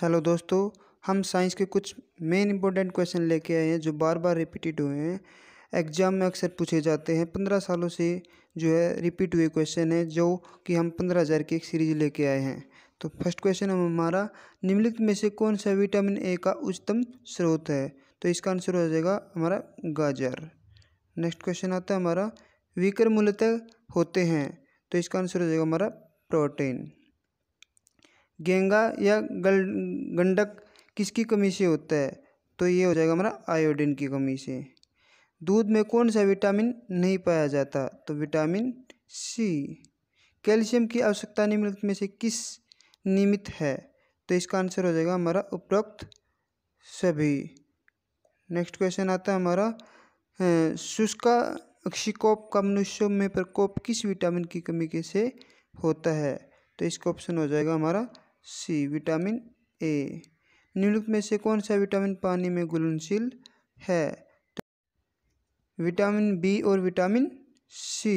hello दोस्तों हम science के कुछ मेन इंपॉर्टेंट क्वेश्चन लेके आए हैं जो बार बार रिपीटेड हुए हैं एग्ज़ाम में अक्सर पूछे जाते हैं पंद्रह सालों से जो है रिपीट हुए क्वेश्चन हैं जो कि हम पंद्रह हज़ार की एक सीरीज लेके आए हैं तो फर्स्ट क्वेश्चन हम हमारा निम्नलिखित में से कौन सा विटामिन ए का उच्चतम स्रोत है तो इसका आंसर हो जाएगा हमारा गाजर नेक्स्ट क्वेश्चन आता है हमारा वीकर मूलतः होते हैं तो इसका आंसर हो जाएगा हमारा प्रोटीन गेंगा या गल गंडक किसकी कमी से होता है तो ये हो जाएगा हमारा आयोडीन की कमी से दूध में कौन सा विटामिन नहीं पाया जाता तो विटामिन सी कैल्शियम की आवश्यकता निम्नलिखित में से किस निमित है तो इसका आंसर हो जाएगा हमारा उपरोक्त सभी नेक्स्ट क्वेश्चन आता है हमारा शुष्का अक्षिकोप का मनुष्य में प्रकोप किस विटामिन की कमी के से होता है तो इसका ऑप्शन हो जाएगा हमारा सी विटामिन ए निम्नलिखित में से कौन सा विटामिन पानी में घुलनशील है विटामिन बी और विटामिन सी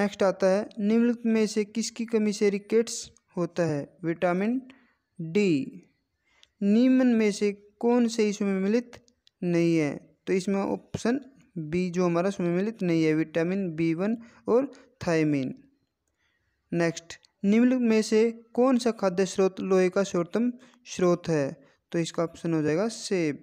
नेक्स्ट आता है निम्नलिखित में से किसकी कमी से रिकेट्स होता है विटामिन डी निम्न में से कौन से इसमें मिलित नहीं है तो इसमें ऑप्शन बी जो हमारा सुमिलित नहीं है विटामिन बी वन और थायमिन नेक्स्ट निम्नलिखित में से कौन सा खाद्य स्रोत लोहे का सर्वोत्तम स्रोत है तो इसका ऑप्शन हो जाएगा सेब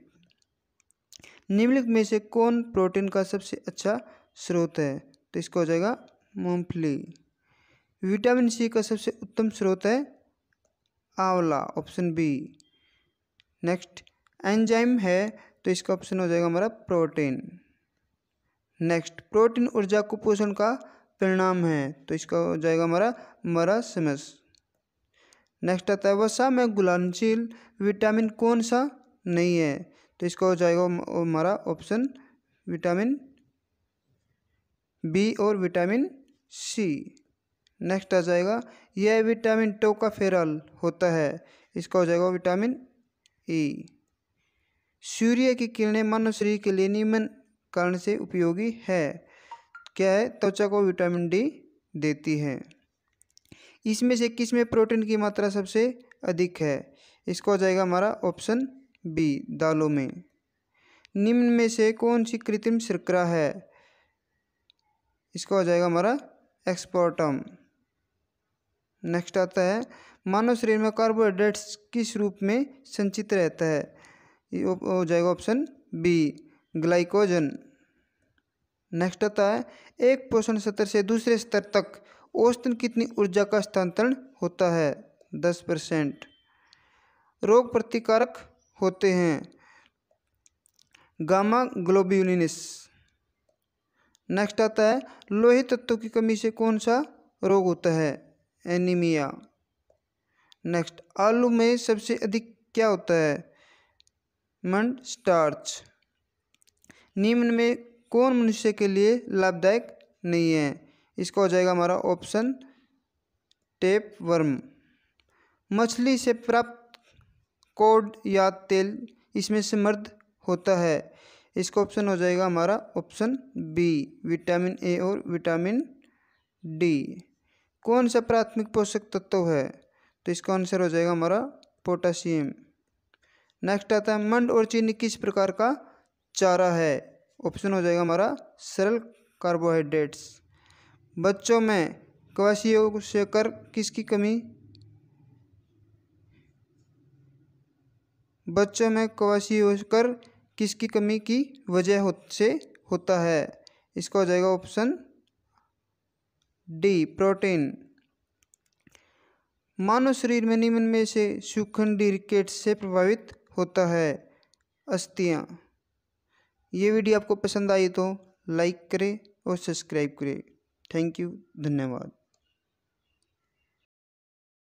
निम्नलिखित में से कौन प्रोटीन का सबसे अच्छा स्रोत है तो इसका हो जाएगा मूंगफली विटामिन सी का सबसे उत्तम स्रोत है आंवला ऑप्शन बी नेक्स्ट एंजाइम है तो इसका ऑप्शन हो जाएगा हमारा प्रोटीन नेक्स्ट प्रोटीन ऊर्जा कुपोषण का परिणाम है तो इसका हो जाएगा हमारा मरासमस नेक्स्ट आता है वसा में घुलनशील विटामिन कौन सा नहीं है तो इसका हो जाएगा हमारा ऑप्शन विटामिन बी और विटामिन सी नेक्स्ट आ जाएगा यह विटामिन टोकाफेरल होता है इसका हो जाएगा विटामिन ई सूर्य की किरणें मानव शरीर के लिए नियमन कारण से उपयोगी है क्या है त्वचा को विटामिन डी देती है इसमें से किस में प्रोटीन की मात्रा सबसे अधिक है इसको आ जाएगा हमारा ऑप्शन बी दालों में निम्न में से कौन सी कृत्रिम शर्करा है इसको आ जाएगा हमारा एक्सपोर्टम नेक्स्ट आता है मानव शरीर में कार्बोहाइड्रेट्स किस रूप में संचित रहता है हो जाएगा ऑप्शन बी ग्लाइकोजन नेक्स्ट आता है एक पोषण स्तर से दूसरे स्तर तक औसतन कितनी ऊर्जा का स्थानांतरण होता है दस परसेंट रोग प्रतिकारक होते हैं गामा ग्लोब्यूलिनिस नेक्स्ट आता है लोहे तत्वों की कमी से कौन सा रोग होता है एनीमिया नेक्स्ट आलू में सबसे अधिक क्या होता है मंड स्टार्च निम्न में कौन मनुष्य के लिए लाभदायक नहीं है इसका हो जाएगा हमारा ऑप्शन टेप वर्म मछली से प्राप्त कोड या तेल इसमें समृद्ध होता है इसका ऑप्शन हो जाएगा हमारा ऑप्शन बी विटामिन ए और विटामिन डी कौन सा प्राथमिक पोषक तत्व है तो इसका आंसर हो जाएगा हमारा पोटासियम नेक्स्ट आता है मंड और चीनी किस प्रकार का चारा है ऑप्शन हो जाएगा हमारा सरल कार्बोहाइड्रेट्स बच्चों में कर किसकी कमी बच्चों में क्वासियोशकर किसकी कमी की वजह हो, से होता है इसका हो जाएगा ऑप्शन डी प्रोटीन मानव शरीर में निम्न में से सुखंडी डिरिकेट से प्रभावित होता है अस्थियाँ ये वीडियो आपको पसंद आई तो लाइक करें और सब्सक्राइब करें थैंक यू धन्यवाद